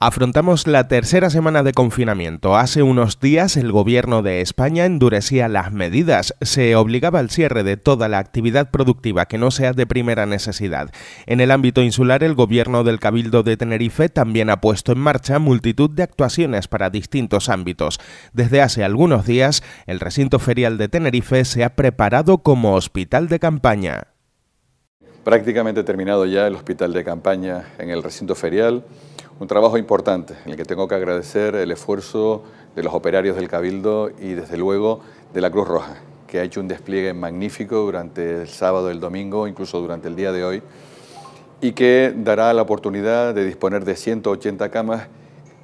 Afrontamos la tercera semana de confinamiento. Hace unos días el gobierno de España endurecía las medidas. Se obligaba al cierre de toda la actividad productiva que no sea de primera necesidad. En el ámbito insular, el gobierno del Cabildo de Tenerife también ha puesto en marcha multitud de actuaciones para distintos ámbitos. Desde hace algunos días, el recinto ferial de Tenerife se ha preparado como hospital de campaña. Prácticamente terminado ya el hospital de campaña en el recinto ferial un trabajo importante en el que tengo que agradecer el esfuerzo de los operarios del Cabildo y desde luego de la Cruz Roja, que ha hecho un despliegue magnífico durante el sábado, el domingo, incluso durante el día de hoy, y que dará la oportunidad de disponer de 180 camas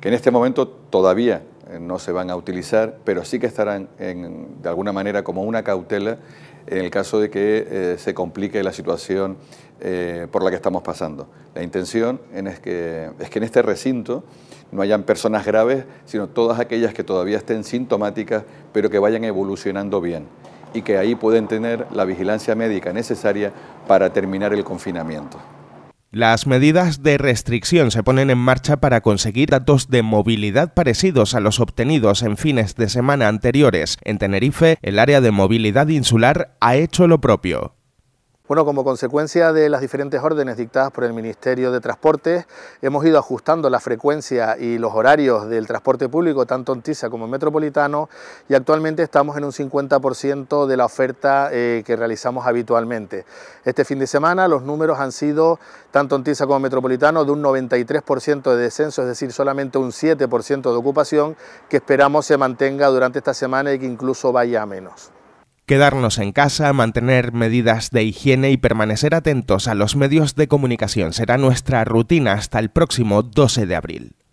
que en este momento todavía eh, no se van a utilizar, pero sí que estarán de alguna manera como una cautela en el caso de que eh, se complique la situación eh, por la que estamos pasando. La intención es, que, es que en este recinto no hayan personas graves, sino todas aquellas que todavía estén sintomáticas, pero que vayan evolucionando bien y que ahí pueden tener la vigilancia médica necesaria para terminar el confinamiento. Las medidas de restricción se ponen en marcha para conseguir datos de movilidad parecidos a los obtenidos en fines de semana anteriores. En Tenerife, el área de movilidad insular ha hecho lo propio. Bueno, como consecuencia de las diferentes órdenes dictadas por el Ministerio de Transportes, hemos ido ajustando la frecuencia y los horarios del transporte público, tanto en TISA como en Metropolitano, y actualmente estamos en un 50% de la oferta eh, que realizamos habitualmente. Este fin de semana los números han sido, tanto en TISA como en Metropolitano, de un 93% de descenso, es decir, solamente un 7% de ocupación, que esperamos se mantenga durante esta semana y que incluso vaya a menos. Quedarnos en casa, mantener medidas de higiene y permanecer atentos a los medios de comunicación será nuestra rutina hasta el próximo 12 de abril.